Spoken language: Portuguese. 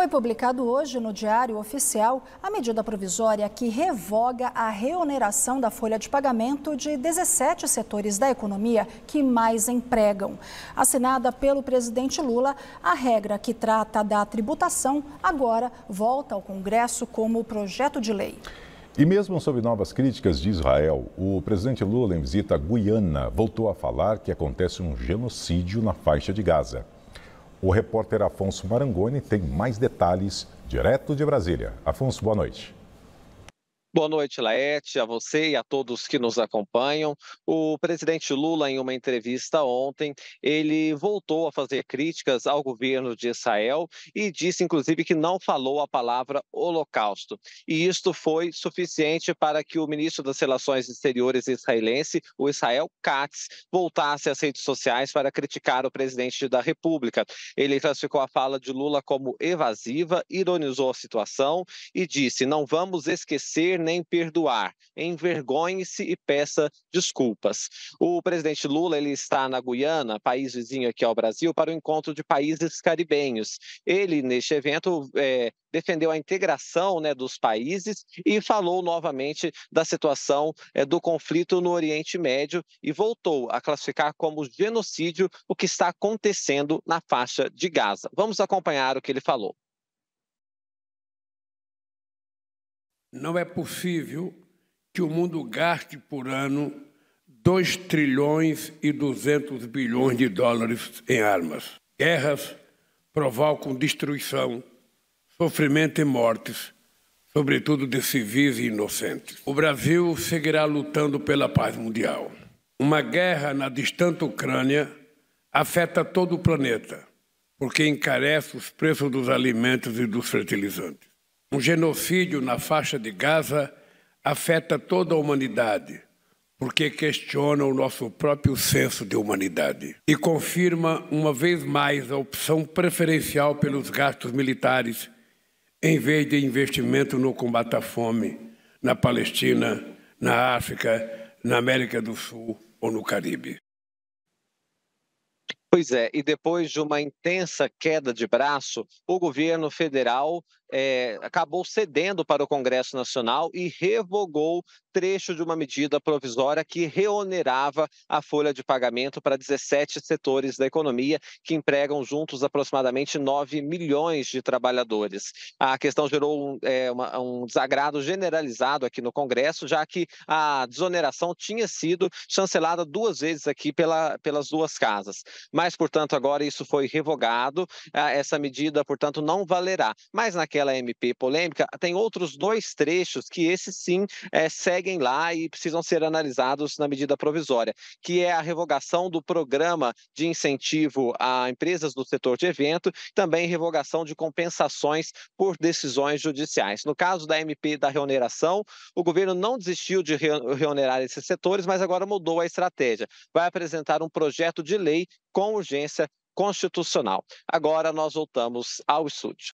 Foi publicado hoje no Diário Oficial a medida provisória que revoga a reoneração da folha de pagamento de 17 setores da economia que mais empregam. Assinada pelo presidente Lula, a regra que trata da tributação agora volta ao Congresso como projeto de lei. E mesmo sob novas críticas de Israel, o presidente Lula, em visita à Guiana, voltou a falar que acontece um genocídio na faixa de Gaza. O repórter Afonso Marangoni tem mais detalhes direto de Brasília. Afonso, boa noite. Boa noite, Laete, a você e a todos que nos acompanham. O presidente Lula, em uma entrevista ontem, ele voltou a fazer críticas ao governo de Israel e disse, inclusive, que não falou a palavra holocausto. E isto foi suficiente para que o ministro das Relações Exteriores israelense, o Israel Katz, voltasse às redes sociais para criticar o presidente da República. Ele classificou a fala de Lula como evasiva, ironizou a situação e disse: não vamos esquecer nem perdoar. Envergonhe-se e peça desculpas. O presidente Lula ele está na Guiana, país vizinho aqui ao Brasil, para o encontro de países caribenhos. Ele, neste evento, é, defendeu a integração né, dos países e falou novamente da situação é, do conflito no Oriente Médio e voltou a classificar como genocídio o que está acontecendo na faixa de Gaza. Vamos acompanhar o que ele falou. Não é possível que o mundo gaste por ano 2 trilhões e 200 bilhões de dólares em armas. Guerras provocam destruição, sofrimento e mortes, sobretudo de civis e inocentes. O Brasil seguirá lutando pela paz mundial. Uma guerra na distante Ucrânia afeta todo o planeta, porque encarece os preços dos alimentos e dos fertilizantes. Um genocídio na faixa de Gaza afeta toda a humanidade, porque questiona o nosso próprio senso de humanidade e confirma uma vez mais a opção preferencial pelos gastos militares em vez de investimento no combate à fome na Palestina, na África, na América do Sul ou no Caribe. Pois é, e depois de uma intensa queda de braço, o governo federal é, acabou cedendo para o Congresso Nacional e revogou trecho de uma medida provisória que reonerava a folha de pagamento para 17 setores da economia, que empregam juntos aproximadamente 9 milhões de trabalhadores. A questão gerou um, é, uma, um desagrado generalizado aqui no Congresso, já que a desoneração tinha sido chancelada duas vezes aqui pela, pelas duas casas. Mas, portanto, agora isso foi revogado, ah, essa medida, portanto, não valerá. Mas naquela aquela MP polêmica, tem outros dois trechos que esses sim é, seguem lá e precisam ser analisados na medida provisória, que é a revogação do programa de incentivo a empresas do setor de evento, também revogação de compensações por decisões judiciais. No caso da MP da reoneração, o governo não desistiu de reonerar esses setores, mas agora mudou a estratégia. Vai apresentar um projeto de lei com urgência constitucional. Agora nós voltamos ao estúdio.